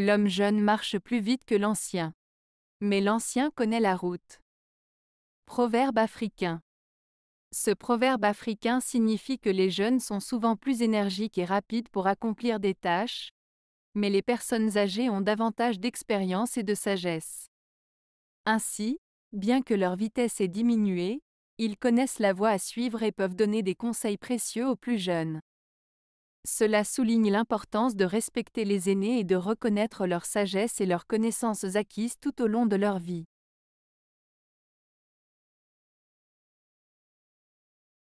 L'homme jeune marche plus vite que l'ancien. Mais l'ancien connaît la route. Proverbe africain. Ce proverbe africain signifie que les jeunes sont souvent plus énergiques et rapides pour accomplir des tâches, mais les personnes âgées ont davantage d'expérience et de sagesse. Ainsi, bien que leur vitesse ait diminué, ils connaissent la voie à suivre et peuvent donner des conseils précieux aux plus jeunes. Cela souligne l'importance de respecter les aînés et de reconnaître leur sagesse et leurs connaissances acquises tout au long de leur vie.